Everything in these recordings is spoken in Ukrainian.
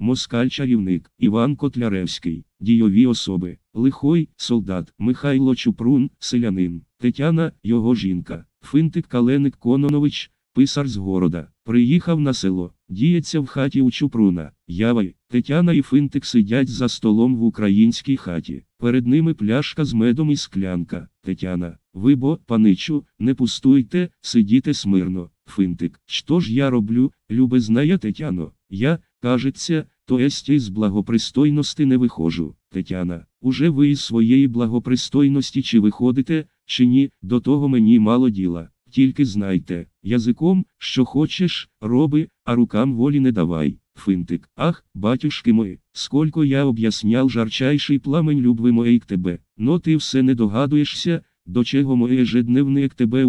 Москаль чарівник, Іван Котляревський, дійові особи, лихой, солдат, Михайло Чупрун, селянин, Тетяна, його жінка, Финтик Каленик Кононович, писар з города, приїхав на село, діється в хаті у Чупруна, явай, Тетяна і Финтик сидять за столом в українській хаті. Перед ними пляшка з медом і склянка. Тетяна. Ви бо, паничу, не пустуйте, сидіте смирно. Финтик. Що ж я роблю, любезная Тетяно? Я, кажеться, то есть із благопристойності не виходжу. Тетяна. Уже ви із своєї благопристойності чи виходите, чи ні, до того мені мало діла. Тільки знайте, язиком, що хочеш, роби, а рукам волі не давай. Финтик, ах, батюшки мої, сколько я об'ясняв жарчайший пламень любви моей к тебе, но ну, ти все не догадуєшся, до чого моє ежедневне к тебе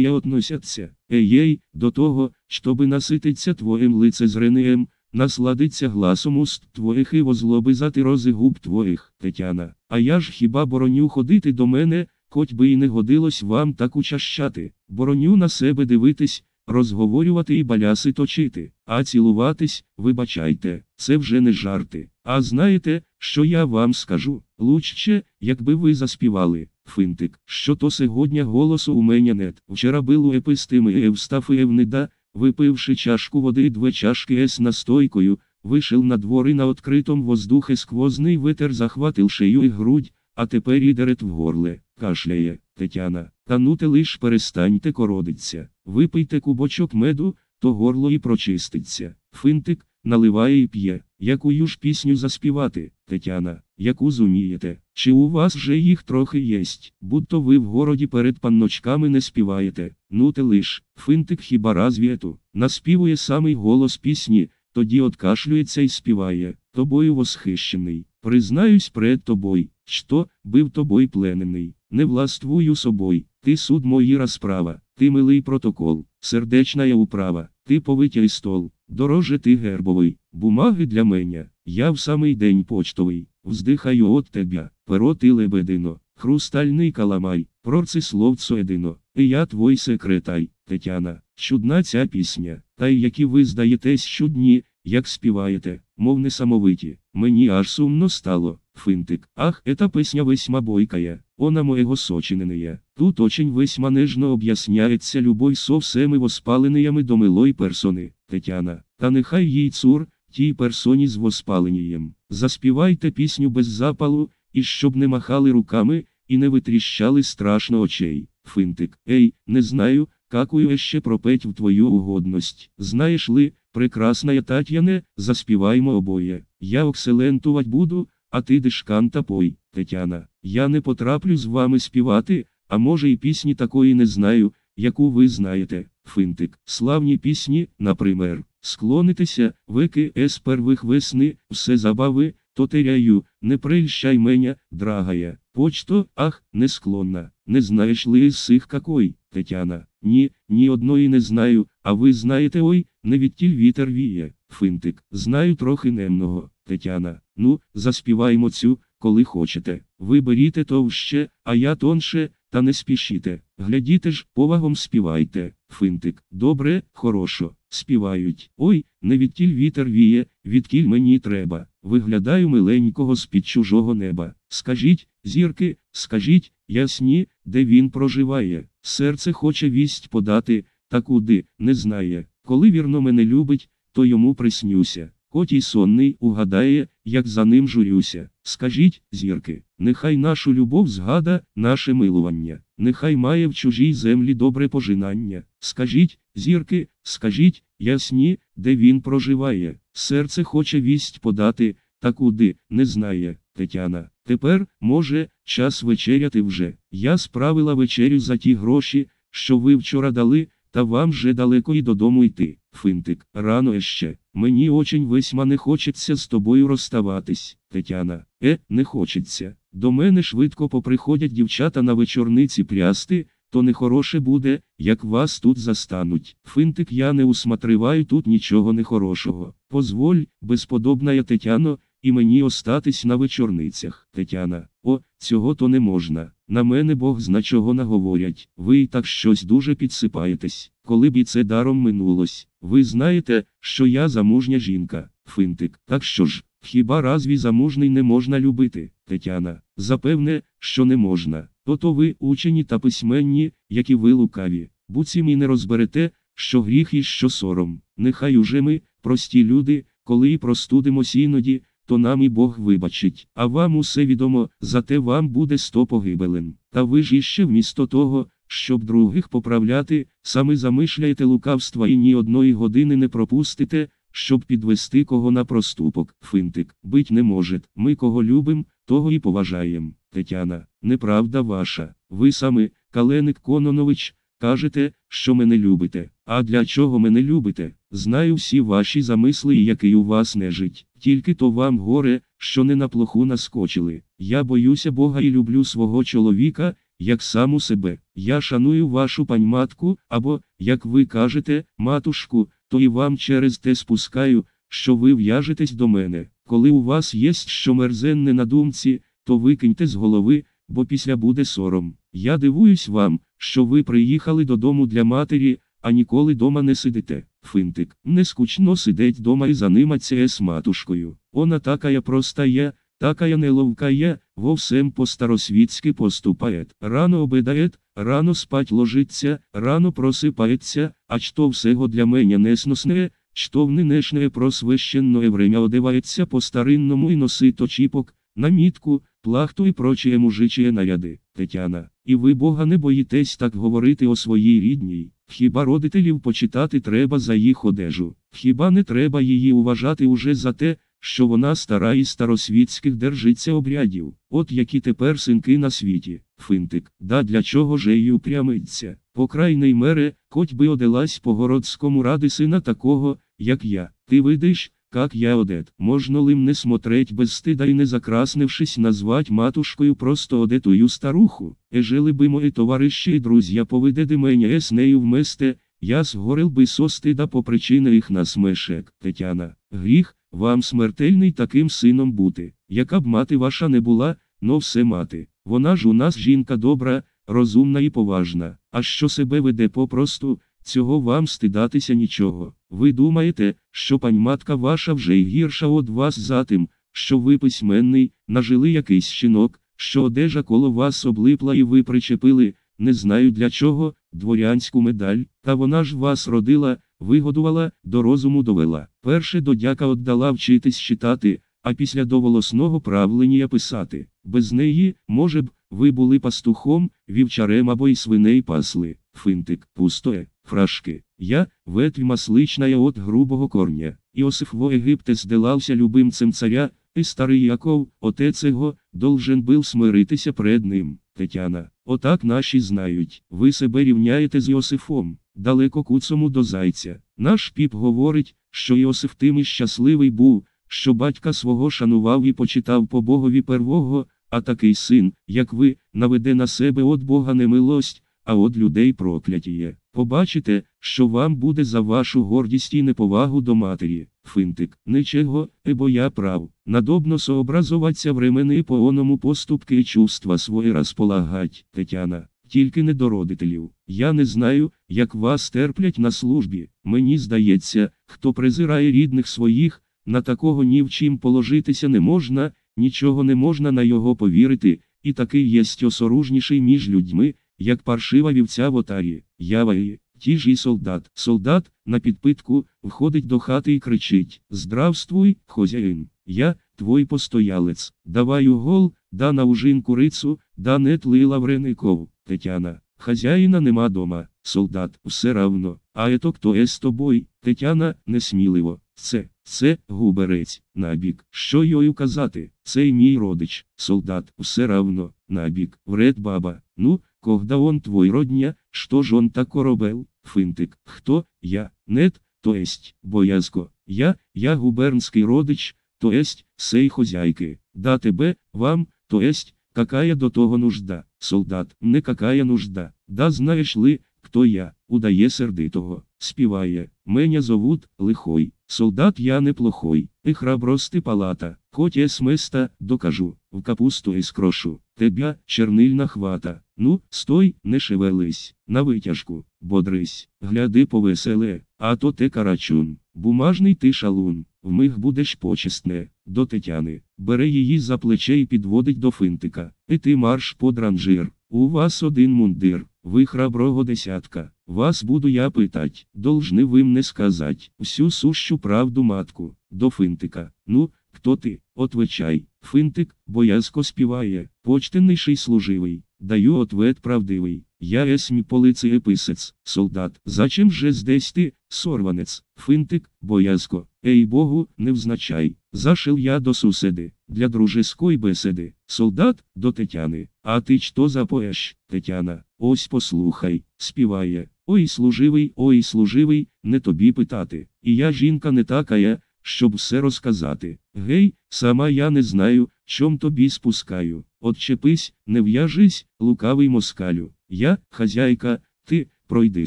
я относяться, ей, до того, щоби насититься твоїм лицезренеєм, насладиться гласом уст твоїх і возлоби зати рози губ твоїх, Тетяна. А я ж хіба бороню ходити до мене, хоч би і не годилось вам так учащати, бороню на себе дивитись, Розговорювати і баляси точити, а цілуватись, вибачайте, це вже не жарти. А знаєте, що я вам скажу? Лучче, якби ви заспівали, финтик, що то сьогодні голосу у мене нет. Вчора було епистими Евстафієв неда, випивши чашку води две чашки с настойкою, вишел на двори на откритом воздухе сквозний ветер захватив шию і грудь, а тепер і дерет в горле, кашляє, Тетяна. Та ну те лиш перестаньте кородиться, випийте кубочок меду, то горло і прочиститься. Финтик наливає і п'є. Якую ж пісню заспівати, Тетяна, яку зумієте? Чи у вас вже їх трохи єсть? Будто ви в городі перед панночками не співаєте. Ну те лиш, финтик хіба развіту, наспівує самий голос пісні, тоді откашлюється і співає. Тобою восхищений. Признаюсь пред тобой, що бив тобой пленений, не властвую собой, ти суд мої розправа, ти милий протокол, сердечна я управа, ти повитяй стол, дороже ти гербовий, бумаги для мене, я в самий день почтовий, вздихаю от тебе, перо ти лебедино, хрустальний каламай, проце словцо едино, і я твой секретай, Тетяна, чудна ця пісня, та й які ви здаєтесь чудні, як співаєте, мов несамовиті, мені аж сумно стало, финтик, ах, ета пісня весьма бойкая. Она моего сочинения. Тут очень весь манежно об'ясняється любой со всеми воспалениями до милої персони, Тетяна. Та нехай їй цур, тій персоні з воспаленням. Заспівайте пісню без запалу, і щоб не махали руками, і не витріщали страшно очей. Финтик, ей, не знаю, какую еще пропеть в твою угодность. Знаєш ли, прекрасна я Татьяне, заспіваймо обоє. Я окселентувать буду, а ти дешканта пой. Тетяна, я не потраплю з вами співати, а може і пісні такої не знаю, яку ви знаєте. Финтик. Славні пісні, например, склонитися, вики з первих весни, все забави, то теряю, не прильщай мене, драгая. Почто, ах, не склонна. Не знаєш ли із сих какой, Тетяна? Ні, ні одної не знаю, а ви знаєте ой, не відтіль вітер віє. Финтик. Знаю трохи немного. Тетяна. Ну, заспіваймо цю, коли хочете. Ви беріте товще, а я тонше, та не спішіте. Глядіте ж, повагом співайте. Финтик. Добре, хорошо. Співають. Ой, не відтіль вітер віє, відкіль мені треба. Виглядаю миленького з під чужого неба. Скажіть, зірки, скажіть, ясні, де він проживає. Серце хоче вість подати, та куди не знає. Коли вірно мене любить, то йому приснюся. Котій сонний угадає, як за ним журюся. Скажіть, зірки, нехай нашу любов згада, наше милування, нехай має в чужій землі добре пожинання. Скажіть, зірки, скажіть, ясні, де він проживає. Серце хоче вість подати, та куди не знає. Тетяна. Тепер, може, час вечеряти вже. Я справила вечерю за ті гроші, що ви вчора дали, та вам же далеко і додому йти. Финтик, рано ще. Мені очень весьма не хочеться з тобою розставатись, Тетяна. Е, не хочеться. До мене швидко поприходять дівчата на вечорниці прясти, то нехороше буде, як вас тут застануть. Финтик я не усматриваю тут нічого нехорошого. Позволь, безподобна я Тетяно, і мені остатись на вечорницях, Тетяна. О, цього то не можна. На мене Бог зна чого наговорять. Ви і так щось дуже підсипаєтесь. Коли б і це даром минулось. Ви знаєте, що я замужня жінка, финтик. Так що ж, хіба разві замужний не можна любити, Тетяна? Запевне, що не можна. То-то ви, учені та письменні, які ви лукаві, буцім і не розберете, що гріх і що сором. Нехай уже ми, прості люди, коли і простудимось іноді то нам і Бог вибачить, а вам усе відомо, зате вам буде сто погибелим. Та ви ж іще вмісто того, щоб других поправляти, саме замишляєте лукавства і ні одної години не пропустите, щоб підвести кого на проступок. Финтик, бить не може. Ми кого любим, того і поважаєм. Тетяна, неправда ваша. Ви саме, Каленик Кононович, кажете, що мене любите. А для чого мене любите? Знаю всі ваші замисли і який у вас нежить. Тільки то вам горе, що не на плоху наскочили. Я боюся Бога і люблю свого чоловіка, як саму себе. Я шаную вашу паньматку, або, як ви кажете, матушку, то і вам через те спускаю, що ви в'яжетесь до мене. Коли у вас є що мерзенне на думці, то викиньте з голови, бо після буде сором. Я дивуюсь вам, що ви приїхали додому для матері. А ніколи дома не сидите. Финтик. Не скучно сидеть дома і заниматься з матушкою. Она такая простая, такая неловкая, всем по-старосвітськи поступает. Рано обедает, рано спать ложиться, рано просипається, а что всего для мене несносне, що в нинешнее просвещенное время одевається по старинному і носить очіпок, намітку, плахту і прочие мужичие наряди. Тетяна. І ви Бога не боїтесь так говорити о своїй рідній, хіба родителів почитати треба за їх одежу, хіба не треба її уважати уже за те, що вона стара і старосвітських держиться обрядів, от які тепер синки на світі, финтик, да для чого же й упрямиться, По покрайний мере, хоч би оделась по городському ради сина такого, як я, ти видиш, как я Одет. Можно ли мне смотреть без стыда и не закраснившись назвать матушкою просто Одетую старуху? Ежели жили би мої товариші і друзі поведеди мене е, з нею вместе, я згорел би со стида по причині їх насмешек. Тетяна, гріх, вам смертельний таким сином бути. Яка б мати ваша не була, но все мати. Вона ж у нас жінка добра, розумна і поважна, а що себе веде попросту, Цього вам стидатися нічого. Ви думаєте, що паньматка ваша вже й гірша од вас за тим, що ви письменний, нажили якийсь щінок, що одежа коло вас облипла і ви причепили, не знаю для чого, дворянську медаль, та вона ж вас родила, вигодувала, до розуму довела. Перше до дяка отдала вчитись читати, а після до волосного правлення писати. Без неї, може б, ви були пастухом, вівчарем або й свиней пасли. Финтик пустоє фрашки. Я, ветвіма слична, я от грубого корня. Иосиф во Египте здилався любимцем царя, і старий Яков, отець його, должен був смиритися пред ним. Тетяна. Отак наші знають. Ви себе рівняєте з Йосифом, далеко куцому до зайця. Наш піп говорить, що Йосиф тим і щасливий був, що батька свого шанував і почитав по Богові первого, а такий син, як ви, наведе на себе от Бога немилость, а от людей проклятіє. Побачите, що вам буде за вашу гордість і неповагу до матері. Финтик, нічого, ебо я прав. Надобно сообразуваться времени по оному поступки і чувства свої розполагать, Тетяна. Тільки не до родителів. Я не знаю, як вас терплять на службі. Мені здається, хто презирає рідних своїх, на такого ні в чим положитися не можна, нічого не можна на його повірити, і такий єсть осоружніший між людьми як паршива вівця в отарі, яваї, ті ж і солдат. Солдат, на підпитку, входить до хати і кричить Здравствуй, хозяїн, я, твой постоялець, давай угол, да на ужин курицу, да не тли лавреников, Тетяна. Хазяїна нема дома, солдат, все равно, а ето хто є з тобою, Тетяна, несміливо, це, це, губерець, набік. Що йою казати? Цей мій родич, солдат, все равно, набік, вред баба, ну, когда он твой родня, что ж он тако робив? Финтик, хто, я, нет, то есть, боязко, я, я губернский родич, то есть, сей хозяйки, да тебе, вам, то есть, какая до того нужда, солдат, не какая нужда, да знаєш ли, хто я, удає сердитого, співає, мене зовут, лихой, солдат я неплохой, і храбрости палата, хоть я сместа, докажу, в капусту і скрошу, тебя, чернильна хвата. Ну, стой, не шевелись, на витяжку, бодрись, гляди повеселе, а то ти карачун, бумажний ти шалун, вмиг будеш почесне, до Тетяни, бере її за плече і підводить до финтика. І ти марш под ранжир. У вас один мундир, ви храброго десятка. Вас буду я питать, должны вы мне сказать, всю сущу правду матку, до финтика. Ну, Хто ти? Отвечай, финтик, боязко співає, почтенніший служивий, даю ответ правдивий. Я есмі полицеєписець, солдат. Зачем же здесь ти, сорванець, финтик, боязко, ей Богу, невзначай. взначай. Зашил я до суседи, для дружеської беседи, солдат до Тетяни. А ти что запоєш, Тетяна? Ось послухай, співає. Ой служивий, ой служивий, не тобі питати. І я жінка не така я, щоб все розказати. Гей, сама я не знаю, чом тобі спускаю. Отчепись, не в'яжись, лукавий москалю. Я, хазяйка, ти, пройди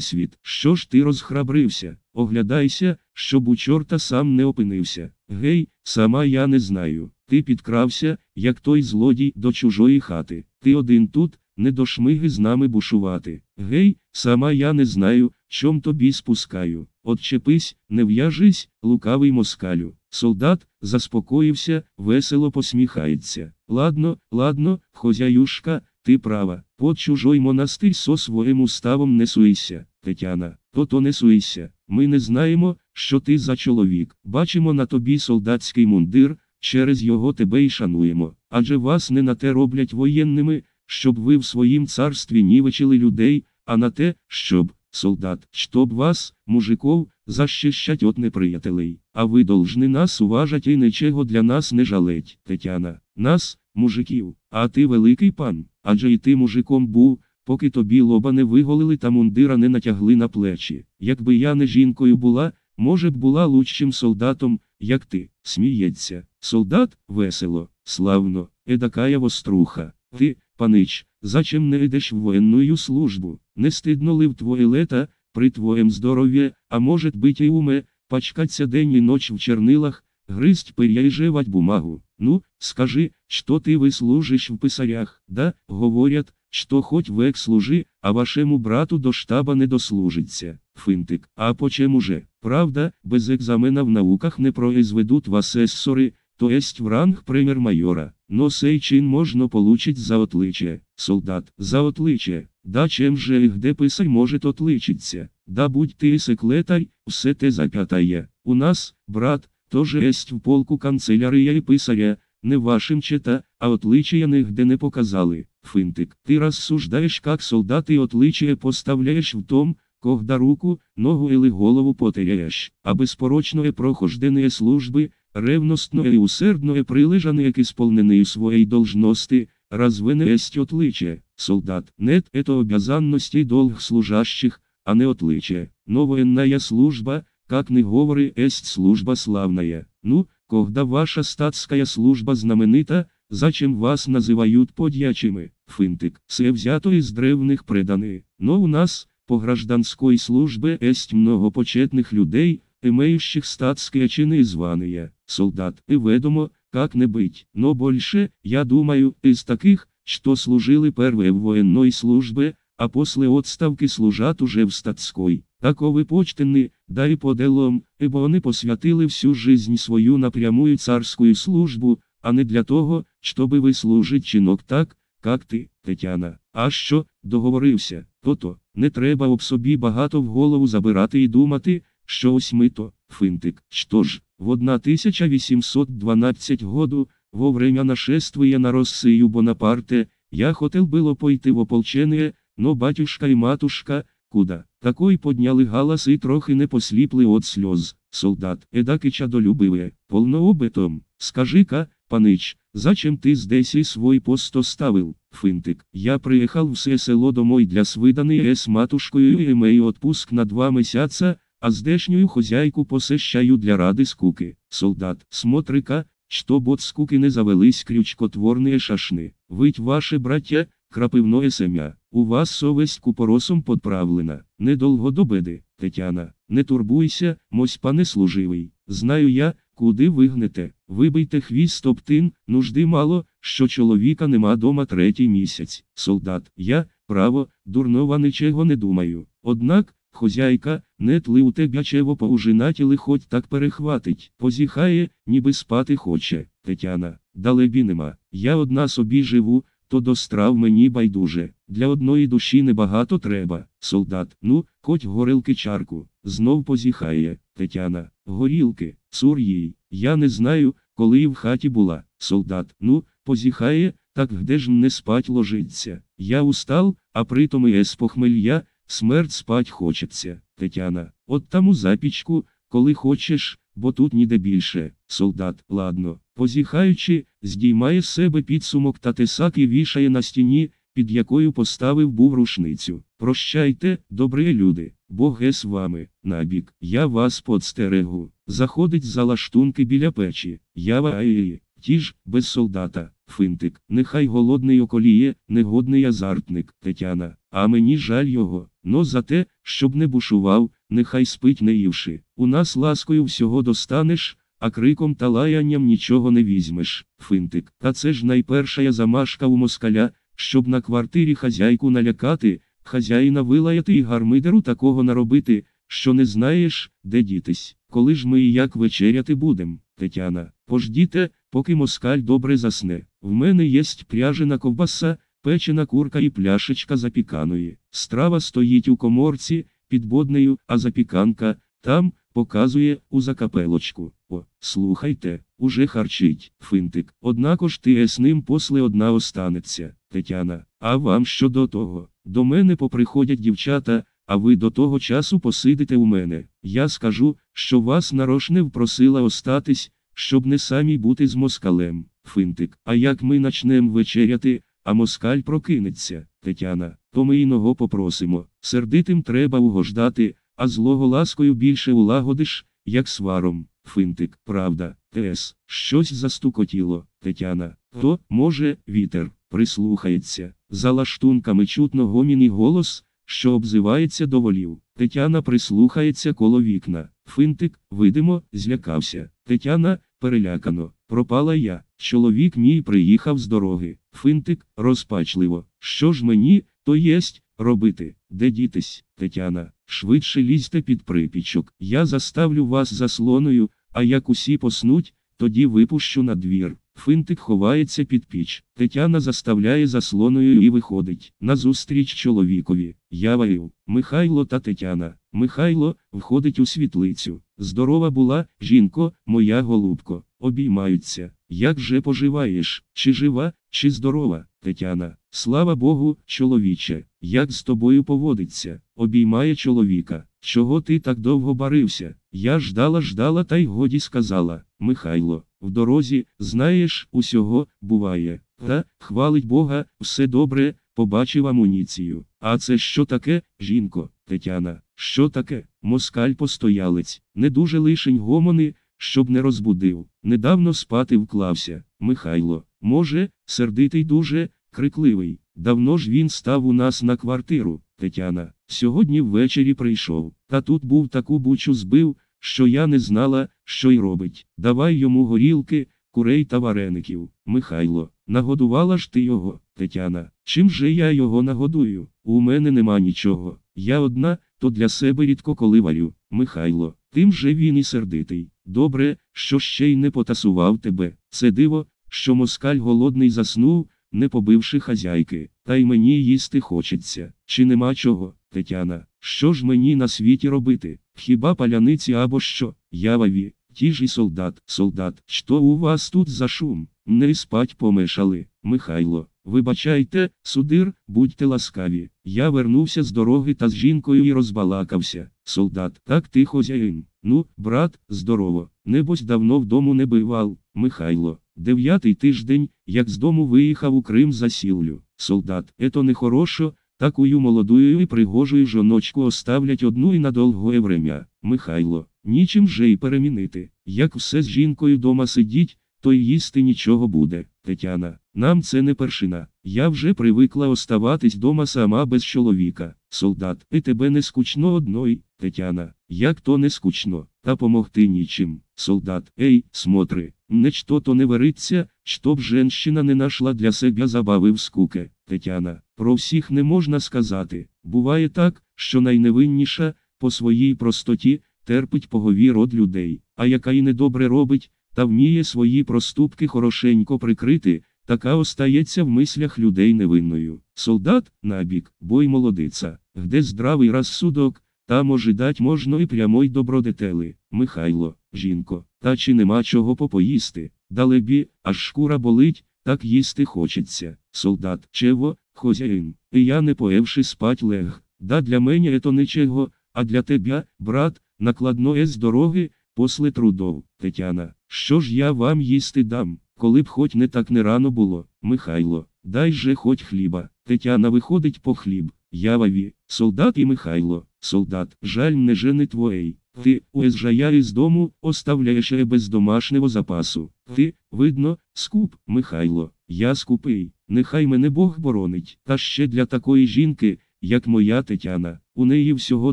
світ. Що ж ти розхрабрився? Оглядайся, щоб у чорта сам не опинився. Гей, сама я не знаю. Ти підкрався, як той злодій до чужої хати. Ти один тут, не до шмиги з нами бушувати. Гей, сама я не знаю, чом тобі спускаю. Отчепись, не в'яжись, лукавий москалю. Солдат заспокоївся, весело посміхається. Ладно, ладно, хозяюшка, ти права. По чужой монастир со своїм уставом не суйся, Тетяна. То то не суйся. Ми не знаємо, що ти за чоловік. Бачимо на тобі солдатський мундир, через його тебе і шануємо. Адже вас не на те роблять воєнними, щоб ви в своїм царстві нівечили людей, а на те, щоб, солдат, щоб вас, мужиков, защищать от неприятелей, а ви должны нас уважать і нічого для нас не жалеть, Тетяна, нас, мужиків, а ти великий пан, адже і ти мужиком був. Поки тобі лоба не виголили та мундира не натягли на плечі. Якби я не жінкою була, може б була лучшим солдатом, як ти, сміється. Солдат, весело, славно, едакая воструха. Ти, Панич, зачем не йдеш в военную службу? Не стыдно ли в твои лета, при твоем здоровье, а может быть и уме, пачкаться день и ночь в чернилах, грызть перья и жевать бумагу? Ну, скажи, что ты выслужишь в писарях? Да, говорят, что хоть век служи, а вашему брату до штаба не дослужиться. Финтик, а почему же? Правда, без экзамена в науках не произведут вас эссоры, то есть в ранг премьер-майора, но сей чин можно получить за отличие, солдат, за отличие, да чем же их где может отличиться, да будь ты и секлетарь, все те запятая, у нас, брат, тоже есть в полку канцелярия и писаря, не вашим чета, а отличия нигде не показали, финтик, ты рассуждаешь как солдат и отличие поставляешь в том, Когда руку, ногу или голову потеряешь, а беспорочное прохождение службы, ревностное и усердное прилежание к исполнению своей должности, разве не есть отличие, солдат? Нет, это обязанности долг служащих, а не отличие, но военная служба, как ни говори, есть служба славная. Ну, когда ваша статская служба знаменита, зачем вас называют подячими, финтик, все взято из древних преданий, но у нас, по гражданской службе есть много почетных людей, имеющих статские чины и звания, солдат, и ведомо, как не быть, но больше, я думаю, из таких, что служили первые в военной службе, а после отставки служат уже в статской. Таковы почтенны, да и по делом, ибо они посвятили всю жизнь свою напрямую царскую службу, а не для того, чтобы выслужить чинок так, как ти, Тетяна. А що, договорився, то-то. Не треба об собі багато в голову забирати і думати, що ось ми то, финтик. Що ж, в 1812 году, во время нашествия на Россию Бонапарте, я хотел було пойти в ополчене, но батюшка и матушка, куда, такой подняли галас и трохи не посліпли от сльоз. Солдат, едакича долюбиве, полнообетом, скажи-ка, Панич, зачем ти здесь і свой пост оставив, Финтик? Я приїхав все село домой для свиданные с матушкою і имею отпуск на два месяца, а здешню хозяйку посещаю для ради скуки. Солдат, смотрика, чтоб от скуки не завелись крючкотворные шашни. Выть ваше братья, крапивное семя, у вас совесть купоросом подправлена, недолго до беди, Тетяна, не турбуйся, мось пане служивий, знаю я, Куди ви гнете? Вибийте хвіст топтин, нужди мало, що чоловіка нема дома третій місяць. Солдат, я, право, дурнова нічого не думаю. Однак, хозяйка, не тли у тебе чего поужинатіли хоть так перехватить. Позіхає, ніби спати хоче. Тетяна, далебі нема. Я одна собі живу, то до страв мені байдуже. Для одної душі небагато треба. Солдат, ну, хоть горилки чарку. Знов позіхає. Тетяна, горілки, цур їй. Я не знаю, коли в хаті була. Солдат. Ну, позіхає, так де ж не спать ложиться. Я устал, а притом і ес похмелья, смерть спать хочеться. Тетяна. От там у запічку, коли хочеш, бо тут ніде більше. Солдат. Ладно. Позіхаючи, здіймає з себе підсумок та тесак і вішає на стіні, під якою поставив був рушницю. Прощайте, добрі люди, Боге з вами, набік, я вас подстерегу. Заходить за лаштунки біля печі, я ваєї, ті ж, без солдата, финтик, нехай голодний околіє, негодний азартник, Тетяна, а мені жаль його, но за те, щоб не бушував, нехай спить не ївши. У нас ласкою всього достанеш, а криком та лаянням нічого не візьмеш, финтик. Та це ж найперша замашка у москаля, щоб на квартирі хазяйку налякати. Хазяїна вилаяти і гармидеру такого наробити, що не знаєш, де дітись. Коли ж ми і як вечеряти будем, Тетяна. Пождіте, поки москаль добре засне. В мене єсть пряжена ковбаса, печена курка і пляшечка запіканої. Страва стоїть у коморці, під боднею, а запіканка там показує у закапелочку. О, слухайте, уже харчить, финтик. Однако ж ти з ним после одна останеться, Тетяна. А вам що до того? До мене поприходять дівчата, а ви до того часу посидите у мене. Я скажу, що вас нарошнев впросила остатись, щоб не самі бути з москалем, финтик. А як ми начнем вечеряти, а москаль прокинеться, Тетяна, то ми іного попросимо. Сердитим треба угождати, а злого ласкою більше улагодиш, як сваром. Финтик, правда, С. Щось застукотіло. Тетяна. То, може, вітер, прислухається. За лаштунками чутно гомін і голос, що обзивається до волів. Тетяна прислухається коло вікна. Финтик, видимо, злякався. Тетяна, перелякано. Пропала я. Чоловік мій приїхав з дороги. Финтик, розпачливо. Що ж мені, то єсть, робити, де дітись? Тетяна, швидше лізьте під припічок. Я заставлю вас заслоною, а як усі поснуть, тоді випущу на двір. Финтик ховається під піч. Тетяна заставляє заслоною і виходить. Назустріч чоловікові. Я ваю. Михайло та Тетяна. Михайло входить у світлицю. Здорова була, жінко, моя голубко. Обіймаються. Як же поживаєш? Чи жива, чи здорова? Тетяна. Слава Богу, чоловіче, як з тобою поводиться? обіймає чоловіка. Чого ти так довго барився? Я ждала, ждала, та й годі сказала Михайло, в дорозі, знаєш, усього буває. Та, хвалить Бога, все добре, побачив амуніцію. А це що таке, жінко, Тетяна? Що таке? Москаль постоялець, не дуже лишень гомони, щоб не розбудив. Недавно спати вклався. Михайло, може, сердитий дуже, крикливий. Давно ж він став у нас на квартиру, Тетяна. Сьогодні ввечері прийшов, та тут був таку бучу збив, що я не знала, що й робить. Давай йому горілки, курей та вареників. Михайло, нагодувала ж ти його, Тетяна. Чим же я його нагодую? У мене нема нічого. Я одна, то для себе рідко коли варю. Михайло, тим же він і сердитий. Добре, що ще й не потасував тебе. Це диво, що москаль голодний заснув не побивши хазяйки, та й мені їсти хочеться. Чи нема чого, Тетяна? Що ж мені на світі робити? Хіба паляниці або що? Яваві, ті ж і солдат, солдат, що у вас тут за шум? Не спать помешали, Михайло. Вибачайте, судир, будьте ласкаві. Я вернувся з дороги та з жінкою і розбалакався. Солдат, так ти хозяїн. Ну, брат, здорово. Небось давно в дому не бивав, Михайло. Дев'ятий тиждень, як з дому виїхав у Крим за сіллю. Солдат, ето нехорошо, такою молодую і пригожую жоночку оставлять одну і надовгое врем'я. Михайло, нічим же й перемінити. Як все з жінкою дома сидіть, то й їсти нічого буде. Тетяна, нам це не першина. Я вже привикла оставатись дома сама без чоловіка. Солдат, і тебе не скучно одної. Тетяна, як то не скучно, та помогти нічим. Солдат, ей, смотри. Нечто то не верится, чтоб женщина не нашла для себе забави в скуки. Тетяна, про всіх не можна сказати. Буває так, що найневинніша, по своїй простоті, терпить поговір од людей, а яка й недобре робить, та вміє свої проступки хорошенько прикрити, така остається в мислях людей невинною. Солдат, набік, бой молодиця, где здравий розсудок. Там ожидать можна і прямой й добродетели, Михайло, жінко, та чи нема чого попоїсти, далебі, аж шкура болить, так їсти хочеться, солдат, чево, хозяїн, і я не поевши спать лег, да для мене ето нічого, а для тебе, брат, накладно з дороги, после трудов, Тетяна, що ж я вам їсти дам, коли б хоч не так не рано було, Михайло, дай же хоч хліба, Тетяна виходить по хліб, яваві, солдат і Михайло. Солдат, жаль не жени твоєї. Ти, уезжая з дому, оставляєш е без домашнього запасу. Ти, видно, скуп, Михайло, я скупий, нехай мене Бог боронить. Та ще для такої жінки, як моя Тетяна, у неї всього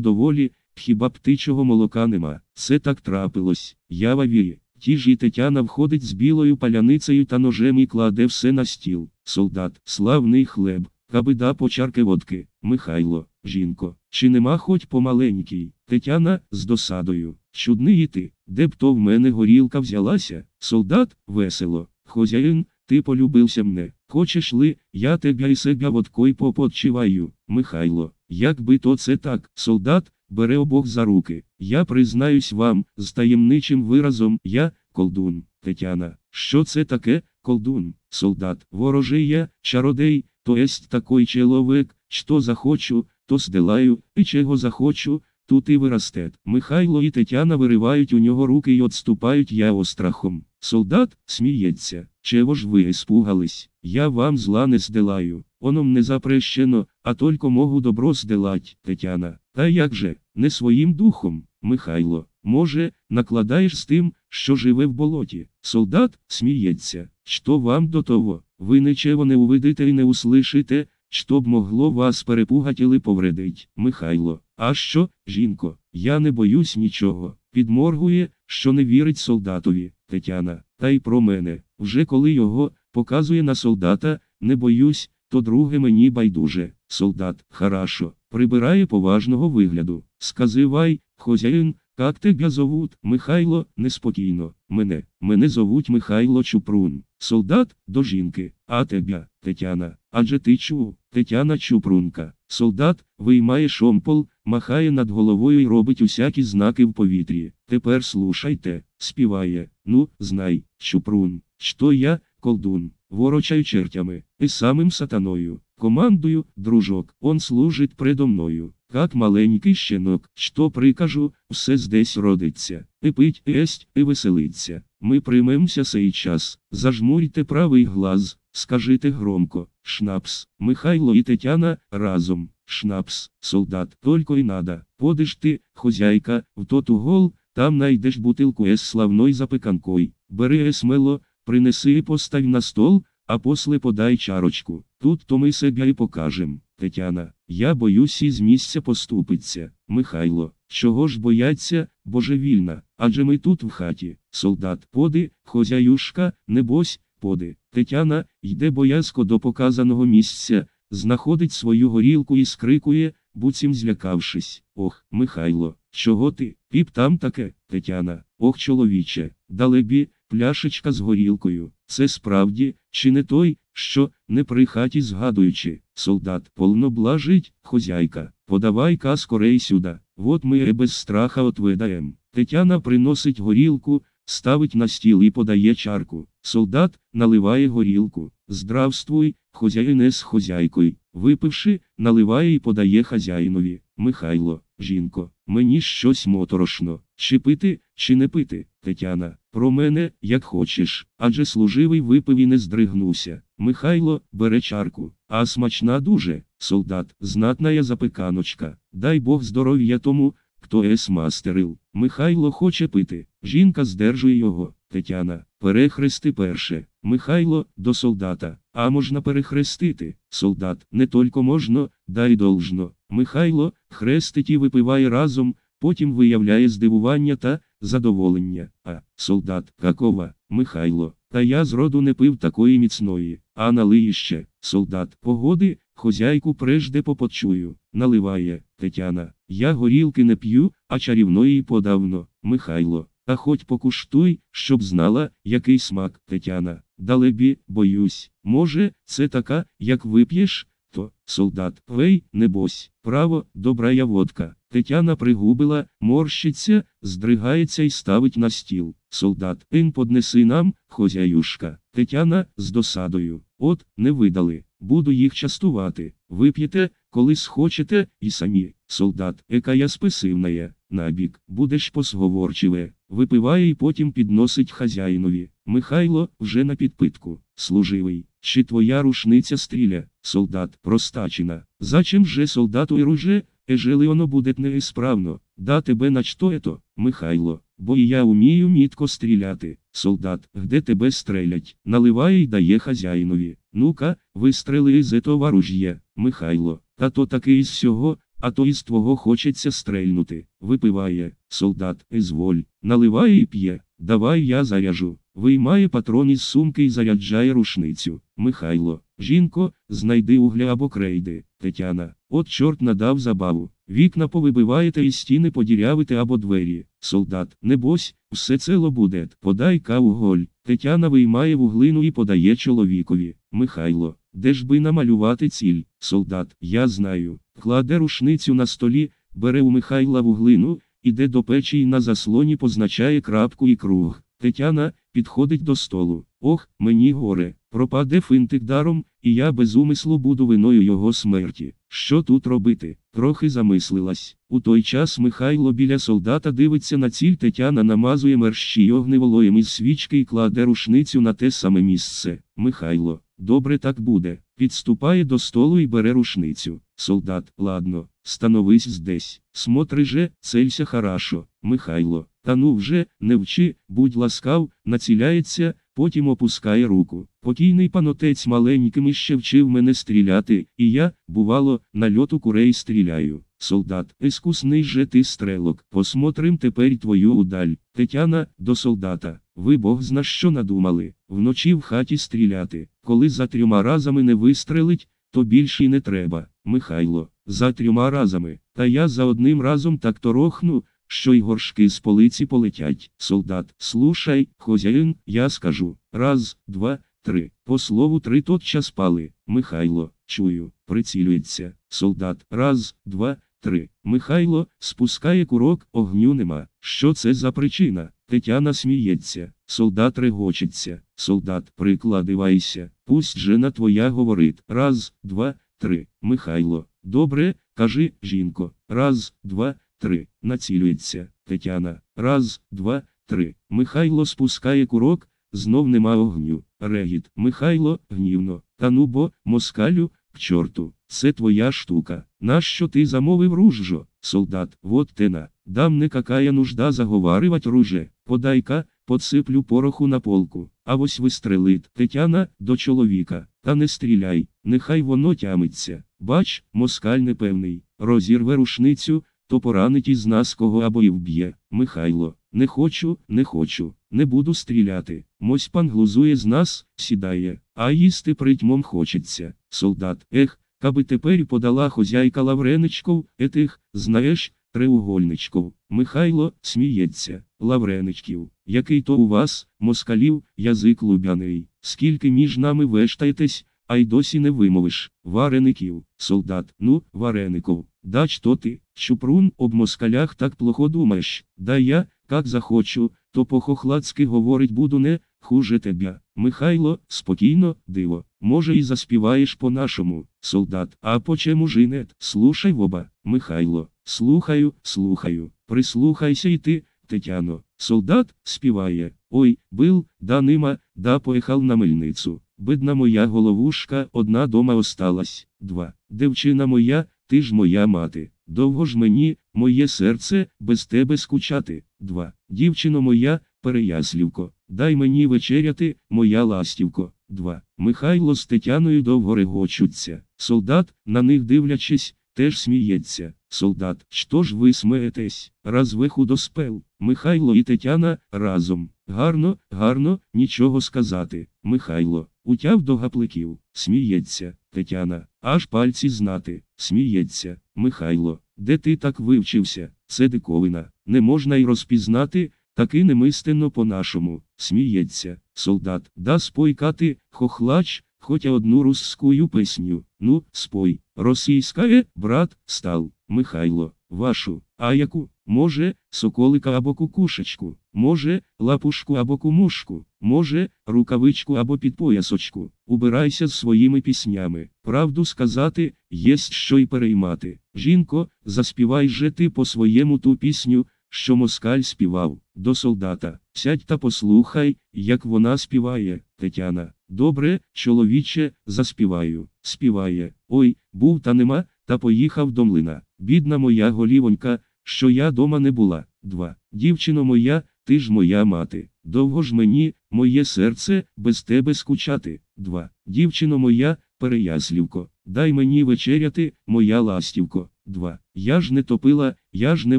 доволі, хіба птичого молока нема. Це так трапилось. Я ваві. Ті ж і Тетяна входить з білою паляницею та ножем і кладе все на стіл. Солдат, славний хлеб, кабида по чарки водки, Михайло. Жінко, чи нема хоть помаленькій, Тетяна, з досадою. Чудний і ти, де б то в мене горілка взялася, солдат, весело, хозяїн, ти полюбився мене. Хочеш ли, я тебе і себе водкой поподчиваю, Михайло. Як би то це так, солдат, бере обох за руки. Я признаюсь вам, з таємничим виразом, я, колдун, Тетяна. Що це таке, колдун, солдат, ворожий я, чародей, то есть такой чоловік, що захочу то здилаю, і чого захочу, тут і вирастет. Михайло і Тетяна виривають у нього руки і отступають я острахом. Солдат сміється. Чего ж ви испугались? Я вам зла не здилаю, Оно не запрещено, а тільки можу добро здилать, Тетяна. Та як же, не своїм духом, Михайло, може, накладаєш з тим, що живе в болоті. Солдат сміється. Що вам до того? Ви нічого не увидите і не услышите, щоб могло вас перепугать или повредить. Михайло. А що, жінко, я не боюсь нічого. Підморгує, що не вірить солдатові, Тетяна. Та й про мене. Вже коли його показує на солдата, не боюсь, то друге мені байдуже. Солдат, хорошо, прибирає поважного вигляду. Сказивай, хозяїн, як тебе зовут, Михайло, неспокійно. Мене, мене зовуть Михайло Чупрун. Солдат до жінки, а тебе, Тетяна. Адже ти чув, Тетяна Чупрунка, солдат, виймає шомпол, махає над головою і робить усякі знаки в повітрі. Тепер слушайте, співає. Ну, знай, Чупрун, що я, колдун, ворочаю чертями, і самим сатаною. Командую, дружок, он служить предо мною. Как маленький щенок, що прикажу, все здесь родиться, і пить, і есть, і веселиться. Ми приймемося сей час. Зажмурьте правий глаз, Скажите громко, шнапс, Михайло і Тетяна, разом, шнапс, солдат, только й надо, подиш ти, хозяйка, в тот угол, там найдеш бутилку с славною запеканкой, бери есмело, принеси і постав на стол, а после подай чарочку. Тут то ми себе і покажем. Тетяна, я боюсь із місця поступиться. Михайло, чого ж бояться, божевільна, адже ми тут в хаті, солдат, поди, хозяюшка, небось, поди. Тетяна йде боязко до показаного місця, знаходить свою горілку і скрикує, буцім злякавшись. Ох, Михайло, чого ти? Піп там таке, Тетяна. Ох, чоловіче, далебі, пляшечка з горілкою. Це справді, чи не той, що, не при хаті згадуючи, солдат полно блажить, хозяйка, подавай ка скорей сюда. От ми е без страха отведаєм. Тетяна приносить горілку, Ставить на стіл і подає чарку. Солдат наливає горілку. Здравствуй, хозяїне з хозяйкою. Випивши, наливає і подає хазяїнові. Михайло, жінко, мені щось моторошно. Чи пити, чи не пити, Тетяна. Про мене, як хочеш. Адже служивий випив і не здригнувся. Михайло бере чарку. А смачна дуже, солдат, знатна я запеканочка. Дай Бог здоров'я тому. Хто ес мастерил? Михайло хоче пити. Жінка здержує його. Тетяна. Перехрести перше. Михайло до солдата. А можна перехрестити. Солдат. Не тільки можна, да й должно. Михайло хрестить і випиває разом, потім виявляє здивування та задоволення. А солдат какова? Михайло. Та я зроду не пив такої міцної. А налиє ще. Солдат погоди, Хозяйку прежде попочую, наливає Тетяна. Я горілки не п'ю, а чарівної подавно, Михайло. А хоч покуштуй, щоб знала, який смак Тетяна. Далебі, боюсь, може, це така, як вип'єш, то солдат. Вей, небось, право, добра я водка. Тетяна пригубила, морщиться, здригається і ставить на стіл. Солдат. Ін поднеси нам, хозяюшка. Тетяна з досадою. От, не видали. Буду їх частувати, вип'єте, коли схочете, і самі, солдат, яка я списивная, набік, будеш посговорчиве, випиває і потім підносить хазяїнові. Михайло, вже на підпитку, служивий, чи твоя рушниця стріля, солдат, простачена. Зачем же солдату і руже, ежели воно буде неісправно, да тебе на ето, Михайло, бо і я умію мітко стріляти, солдат, де тебе стрелять, наливає і дає хазяїнові. Ну-ка, вистрели із этого оруж'я, Михайло, та то таки із сього, а то із твого хочеться стрельнути. Випиває, солдат, ізволь, наливає і п'є. Давай я заряжу. Виймає патрон із сумки і заряджає рушницю. Михайло, жінко, знайди угля або крейди. Тетяна. От чорт надав забаву. Вікна повибиваєте і стіни подірявите або двері. Солдат, небось, все це буде. Подай кавуголь. Тетяна виймає вуглину і подає чоловікові. Михайло, де ж би намалювати ціль, солдат, я знаю, кладе рушницю на столі, бере у Михайла вуглину, іде до печі і на заслоні позначає крапку і круг. Тетяна підходить до столу. Ох, мені горе. Пропаде финтик даром, і я без умислу буду виною його смерті. Що тут робити? Трохи замислилась. У той час Михайло біля солдата дивиться на ціль Тетяна намазує мерщій огневолоєм із свічки і кладе рушницю на те саме місце. Михайло, Добре так буде. Підступає до столу і бере рушницю. Солдат, ладно, становись здесь. Смотри же, целься хорошо, Михайло. Та ну вже, не вчи, будь ласкав, націляється, потім опускає руку. Покійний панотець маленьким іще вчив мене стріляти, і я, бувало, на льоту курей стріляю. Солдат, искусний же ти стрелок, посмотрим тепер твою удаль. Тетяна, до солдата. Ви бог зна що надумали. Вночі в хаті стріляти. Коли за трьома разами не вистрелить, то більше й не треба. Михайло, за трьома разами. Та я за одним разом так торохну, що й горшки з полиці полетять. Солдат, слушай, хозяїн, я скажу. Раз, два, три. По слову, три тотчас пали. Михайло, чую, прицілюється. Солдат, раз, два. 3. Михайло спускає курок, огню нема. Що це за причина? Тетяна сміється. Солдат регочеться. Солдат, прикладивайся. Пусть жена твоя говорить. Раз, два, три. Михайло. Добре, кажи, жінко. Раз, два, три. Націлюється. Тетяна. Раз, два, три. Михайло спускає курок, знов нема огню. Регіт. Михайло, гнівно. Та ну бо, москалю, чорту, це твоя штука. Нащо ти замовив ружжо, солдат? Вот тена, дам не какая нужда заговаривать руже. Подай-ка, подсиплю пороху на полку. А ось вистрелит. Тетяна до чоловіка. Та не стріляй, нехай воно тямиться. Бач, москаль непевний. Розірве рушницю, то поранить із нас кого або і вб'є. Михайло, не хочу, не хочу. Не буду стріляти. Мось пан глузує з нас, сідає, а їсти притьмом хочеться. Солдат. Ех, каби тепер подала хозяйка Лавреничков, етих, знаєш, треугольничков. Михайло сміється. Лавреничків. Який то у вас, москалів, язик лубяний. Скільки між нами вештаєтесь, а й досі не вимовиш. Вареників, солдат. Ну, вареников. дач то ти, чупрун об москалях так плохо думаєш. Да я, як захочу, то по-хохладськи говорить буду не хуже тебе. Михайло, спокійно, диво, може і заспіваєш по-нашому, солдат. А по чому жинет? Слушай воба, Михайло, слухаю, слухаю, прислухайся і ти, Тетяно. Солдат співає. Ой, бил, да нима, да поїхав на мельницю. Бидна моя головушка, одна дома осталась. Два. Девчина моя, ти ж моя мати. Довго ж мені, моє серце, без тебе скучати. 2. Дівчино моя, переяслівко, дай мені вечеряти, моя ластівко. 2. Михайло з Тетяною довго регочуться. Солдат, на них дивлячись, теж сміється. Солдат, що ж ви смеєтесь? Раз ви худоспел. Михайло і Тетяна разом. Гарно, гарно, нічого сказати. Михайло. Утяв до гапликів. Сміється. Тетяна. Аж пальці знати. Сміється. Михайло, де ти так вивчився, це диковина, не можна й розпізнати, таки немистинно по-нашому, сміється, солдат, да спойкати, хохлач, хоть одну русскую песню, ну, спой, російська е, брат, стал. Михайло, вашу, а яку, може, соколика або кукушечку, може, лапушку або кумушку, може, рукавичку або підпоясочку, убирайся з своїми піснями. Правду сказати, є що й переймати. Жінко, заспівай же ти по своєму ту пісню, що москаль співав, до солдата. Сядь та послухай, як вона співає, Тетяна. Добре, чоловіче, заспіваю, співає. Ой, був та нема, та поїхав до млина. Бідна моя голівонька, що я дома не була. 2. Дівчино моя, ти ж моя мати. Довго ж мені, моє серце, без тебе скучати. 2. Дівчино моя, переяслівко, дай мені вечеряти, моя ластівко. 2. Я ж не топила, я ж не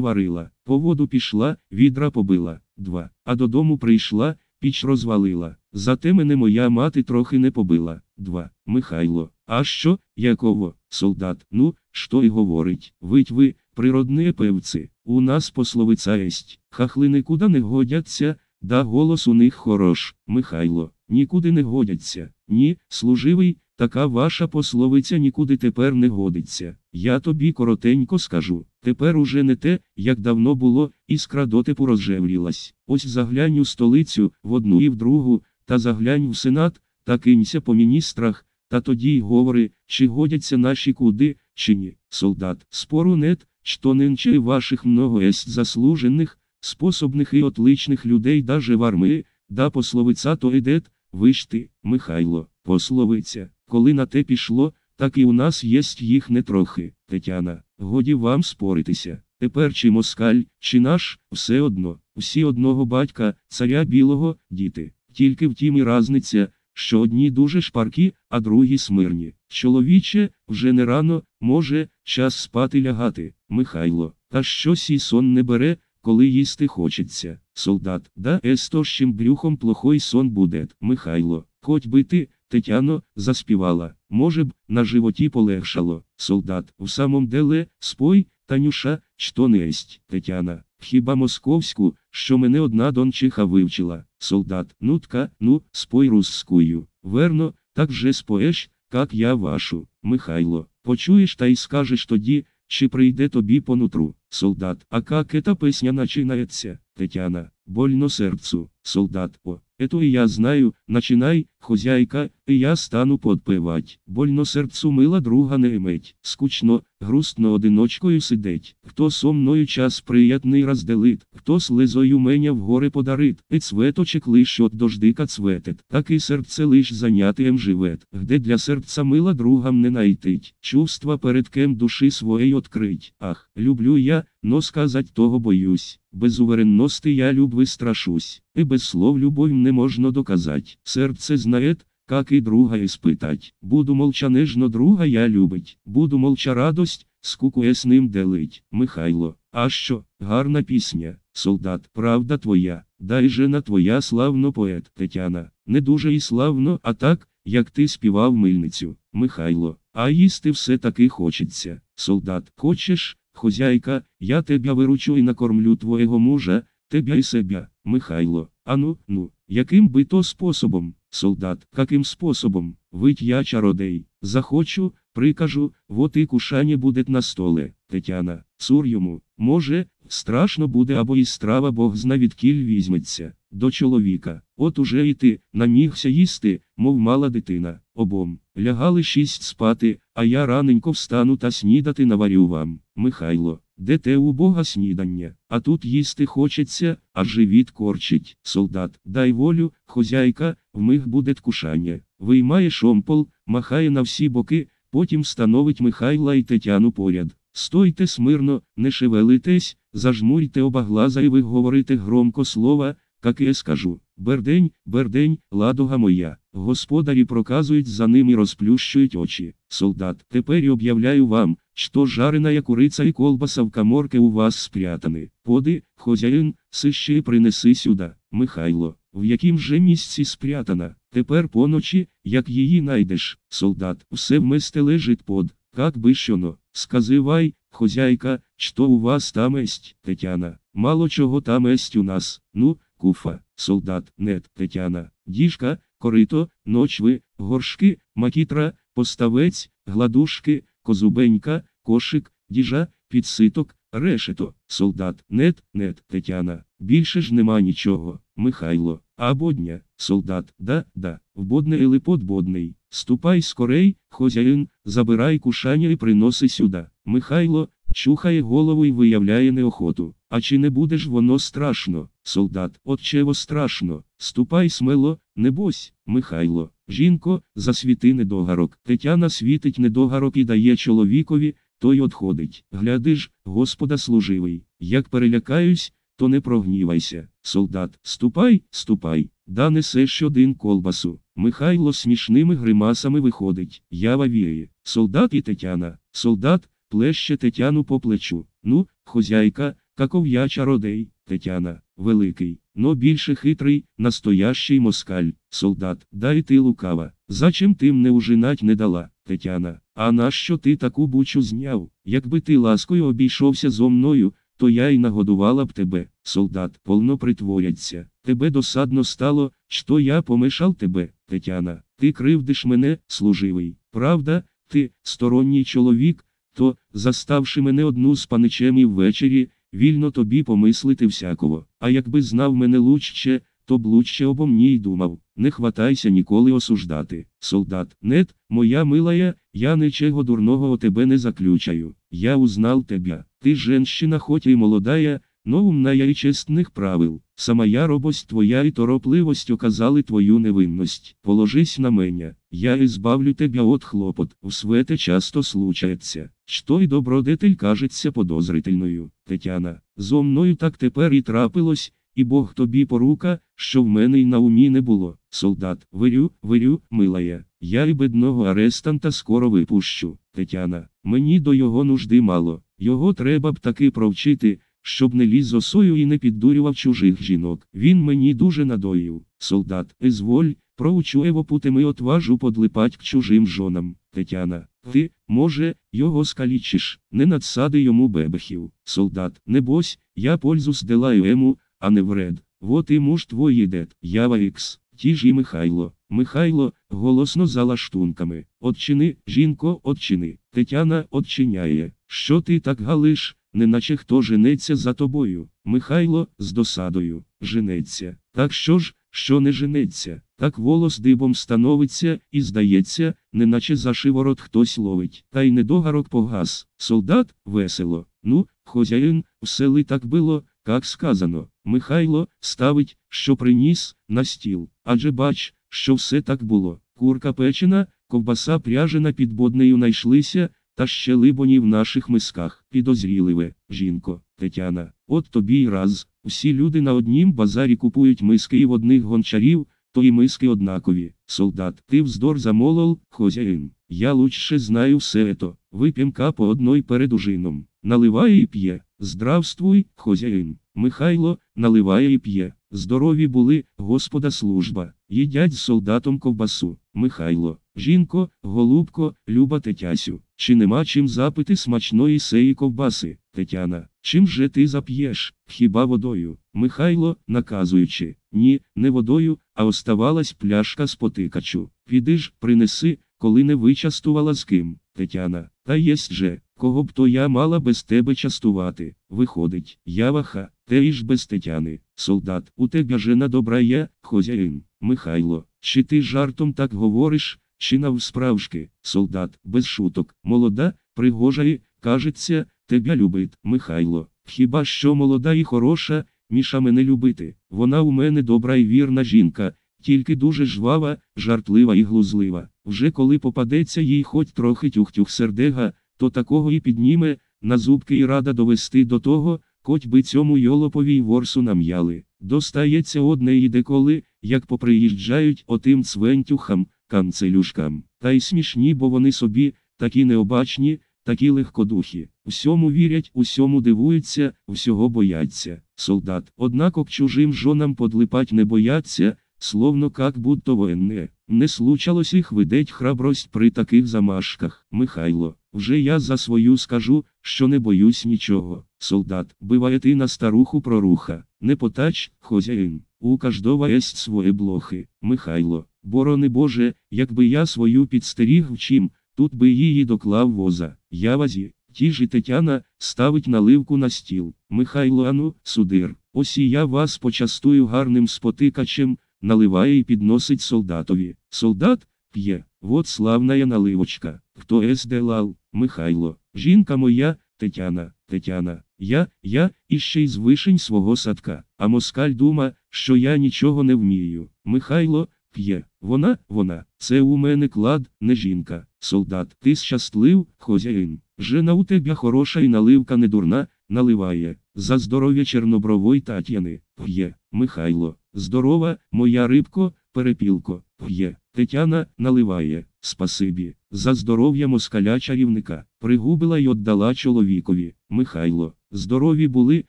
варила. По воду пішла, відра побила. 2. А додому прийшла, піч розвалила. Зате мене моя мати трохи не побила. 2. Михайло. А що, якого, солдат? Ну, що й говорить? Вить ви, природні певці, у нас пословиця єсть. Хахли нікуди не годяться, да голос у них хорош. Михайло, нікуди не годяться. Ні, служивий, така ваша пословиця нікуди тепер не годиться. Я тобі коротенько скажу. Тепер уже не те, як давно було, іскра дотипу розжеврілась. Ось заглянь у столицю в одну і в другу, та заглянь в сенат та кинься по міністрах, та тоді й говори, чи годяться наші куди, чи ні. Солдат, спору нет, что нынче ваших много есть заслуженных, способных и отличных людей даже в армии, да пословиця то йдет, виж ти, Михайло, пословиця, коли на те пішло, так і у нас єсть їх не трохи. Тетяна, годі вам споритися. Тепер чи москаль, чи наш, все одно, всі одного батька, царя білого, діти. Тільки втім і разниця, що одні дуже шпаркі, а другі смирні. Чоловіче, вже не рано, може, час спати лягати, Михайло, та щось і сон не бере, коли їсти хочеться. Солдат, да естощим брюхом плохой сон буде. Михайло, хоть би ти, Тетяно, заспівала, може б, на животі полегшало. Солдат, в самом деле, спой, Танюша, что не есть, Тетяна. Хіба московську, що мене одна дончиха вивчила, солдат, Нутка, ну, спой русскую. Верно, так же споеш, як я вашу, Михайло. Почуєш та й скажеш тоді, чи прийде тобі по нутру, солдат. А как эта песня начинается, Тетяна, больно сердцу, солдат, о, эту и я знаю, начинай, хозяйка, і я стану подпивать. Больно серцю мила друга не иметь. Скучно, грустно одиночкою сидеть. Хто со мною час приятний разделит, хто слезою мене в горе подарит, і цветочек лиш от дождика цветет, так і серце лиш занятиєм живет, где для серця мила другам не найтить. Чувства перед кем душі своєї открить. Ах, люблю я, но сказать того боюсь. Без уверенности я любви страшусь, і без слов любов не можна доказать. Серце знает, как и друга испытать. Буду молчанежно друга я любить, буду молча радость, скуку я з ним делить. Михайло, а що, гарна пісня, солдат, правда твоя, дай жена твоя славно поет, Тетяна, не дуже і славно, а так, як ти співав мильницю, Михайло, а їсти все таки хочеться. Солдат, хочеш, хозяйка, я тебе виручу і накормлю твоєго мужа, тебе і себе, Михайло, ану, ну, яким би то способом? Солдат, каким способом, ведь я чародей, захочу, прикажу, вот и кушання буде на столе, Тетяна, цур йому, може, страшно буде або і страва бог знавідкіль візьметься, до чоловіка, от уже і ти, намігся їсти, мов мала дитина, обом, лягали шість спати, а я раненько встану та снідати наварю вам, Михайло. Де те убога снідання, а тут їсти хочеться, а живіт корчить. Солдат, дай волю, хозяйка, вмиг буде ткушання. Виймає шомпол, махає на всі боки, потім становить Михайла і Тетяну поряд. Стойте смирно, не шевелитесь, зажмуйте оба глаза і ви говорите громко слова. Как я скажу, бердень, бердень, ладога моя, господарі проказують за ним і розплющують очі. Солдат, тепер і об'являю вам, що жареная курица і колбаса в каморке у вас спрятани. Поди, хозяїн, сище принеси сюда, Михайло, в яким же місці спрятана. Тепер поночі, як її найдеш, солдат, все в месте лежить под, как би щоно, сказивай, хозяйка, що у вас там есть, Тетяна, мало чого там есть у нас, ну, куфа, солдат, нет, тетяна, діжка, корито, ночви, горшки, макітра, поставець, гладушки, козубенька, кошик, діжа, підситок, решето, солдат, нет, нет, тетяна. Більше ж нема нічого. Михайло, а бодня, солдат, да, да, вбодне или подбодний. Ступай скорей, хозяїн, забирай кушання і приноси сюди. Михайло, Чухає голову і виявляє неохоту. А чи не буде ж воно страшно, солдат, отчево страшно, ступай смело, небось, Михайло. Жінко, засвіти недогарок. Тетяна світить недогарок і дає чоловікові, той одходить. Гляди ж, Господа служивий, як перелякаюсь, то не прогнівайся. Солдат, ступай, ступай, да несеш один колбасу. Михайло смішними гримасами виходить. Ява віє. Солдат і Тетяна, солдат, плеще Тетяну по плечу. Ну, хозяйка, каков я чародей, Тетяна, великий, но більше хитрий, настоящий москаль, солдат. Да ти лукава. Зачем ти не ужинать не дала, Тетяна? А нащо ти таку бучу зняв? Якби ти ласкою обійшовся зо мною, то я й нагодувала б тебе, солдат, полно притворяться. Тебе досадно стало, що я помешав тебе, Тетяна. Ти кривдиш мене, служивий. Правда, ти, сторонній чоловік, то, заставши мене одну з паничем і ввечері, вільно тобі помислити всякого. А якби знав мене лучче, то б лучче обо мені й думав. Не хватайся ніколи осуждати. Солдат, нет, моя милая, я нічого дурного о тебе не заключаю. Я узнал тебе, Ти женщина, хоть і молодая, Ноумна ну, я і чесних правил, сама яробость твоя і торопливость оказали твою невинність. Положись на мене, я і збавлю тебе от хлопот, в свете часто случається, що і добродетель кажеться подозрительною. Тетяна, зо мною так тепер і трапилось, і Бог тобі порука, що в мене й на умі не було. Солдат, вирю, вирю, милая, я і бедного арестанта скоро випущу. Тетяна, мені до його нужди мало, його треба б таки провчити щоб не ліз осою і не піддурював чужих жінок. Він мені дуже надоїв. Солдат, езволь, проучу ево путеми отважу подлипать к чужим жонам. Тетяна. Ти, може, його скалічиш, не надсади йому бебехів. Солдат, небось, я пользу сделаю ему, а не вред. Вот і муж твої дед. Ява ікс. Ті ж і Михайло. Михайло, голосно за лаштунками. Отчини, жінко, отчини. Тетяна отчиняє. Що ти так галиш? неначе хто женеться за тобою. Михайло з досадою женеться. Так що ж, що не женеться, так волос дибом становиться, і здається, неначе за шиворот хтось ловить. Та й недогарок погас. Солдат весело. Ну, хозяїн, в сели так було, як сказано. Михайло ставить, що приніс, на стіл. Адже бач, що все так було. Курка печена, ковбаса пряжена під боднею найшлися, та ще либоні в наших мисках, підозріливе, жінко, Тетяна, от тобі й раз, усі люди на однім базарі купують миски і в одних гончарів, то і миски однакові. Солдат, ти вздор замолол, хозяїн. Я лучше знаю все ето. Вип'ємка по одной перед ужином. Наливає і п'є. Здравствуй, хозяїн. Михайло, наливає і п'є. Здорові були, Господа служба. Їдять з солдатом ковбасу. Михайло, Жінко, голубко, люба тетясю, чи нема чим запити смачної сеї ковбаси, Тетяна, чим же ти зап'єш? Хіба водою? Михайло, наказуючи, ні, не водою, а оставалась пляшка з потикачу. Піди ж, принеси, коли не вичастувала з ким, Тетяна. Та єсть же, кого б то я мала без тебе частувати. Виходить, яваха, те і ж без тетяни. Солдат, у тебе жена добра є, хозяїн. Михайло, чи ти жартом так говориш? чинав справжки, солдат, без шуток, молода, пригожа і, кажеться, тебе любить, Михайло. Хіба що молода і хороша, міша мене любити. Вона у мене добра і вірна жінка, тільки дуже жвава, жартлива і глузлива. Вже коли попадеться їй хоч трохи тюхтюх сердега, то такого і підніме, на зубки і рада довести до того, хоч би цьому йолопові й ворсу нам'яли. Достається одне й деколи, як поприїжджають отим цвентюхам, канцелюшкам. Та й смішні, бо вони собі, такі необачні, такі легкодухі. Всьому вірять, усьому дивуються, всього бояться. Солдат. Однако к чужим жонам подлипать не бояться, словно как будто воєнне. Не случалось їх видеть храбрость при таких замашках. Михайло. Вже я за свою скажу, що не боюсь нічого. Солдат, быває ти на старуху проруха, не потач, хозяїн, у каждого есть своє блохи. Михайло, Борони Боже, якби я свою підстеріг чим, тут би її доклав воза. Я вазі, ті ж і Тетяна, ставить наливку на стіл. Михайло Ану, судир, ось і я вас почастую гарним спотикачем, наливає і підносить солдатові. Солдат п'є. Вот славная наливочка. Хто ес делал? Михайло. Жінка моя, Тетяна, Тетяна, я, я, іще й з вишень свого садка. А москаль дума, що я нічого не вмію. Михайло. П'є, вона, вона, це у мене клад, не жінка, солдат. Ти щаслив, хозяїн. Жена у тебе хороша і наливка не дурна, наливає. За здоров'я Чорнобрової Татяни. П'є, Михайло. Здорова, моя рибко, перепілко. П'є. Тетяна наливає. Спасибі. За здоров'я москаля чарівника. Пригубила й отдала чоловікові. Михайло. Здорові були,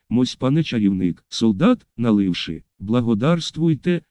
мось пане чарівник, солдат, наливши, благодарствуйте,